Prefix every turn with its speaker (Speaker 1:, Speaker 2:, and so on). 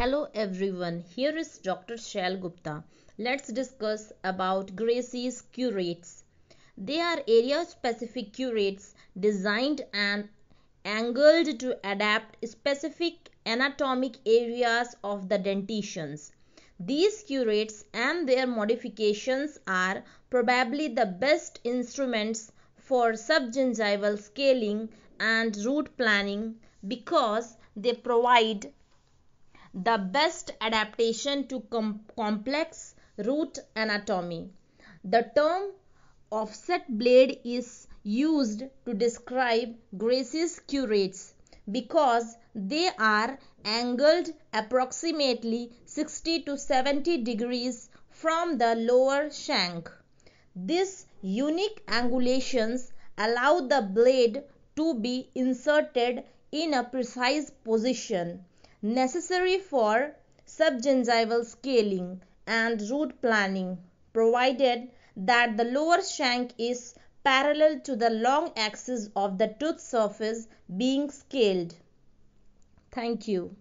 Speaker 1: Hello everyone, here is Dr. Shail Gupta. Let's discuss about Gracie's curates. They are area-specific curates designed and angled to adapt specific anatomic areas of the dentitions. These curates and their modifications are probably the best instruments for subgingival scaling and root planning because they provide the best adaptation to com complex root anatomy. The term offset blade is used to describe Grace's curates because they are angled approximately 60 to 70 degrees from the lower shank. These unique angulations allow the blade to be inserted in a precise position necessary for subgingival scaling and root planning provided that the lower shank is parallel to the long axis of the tooth surface being scaled. Thank you.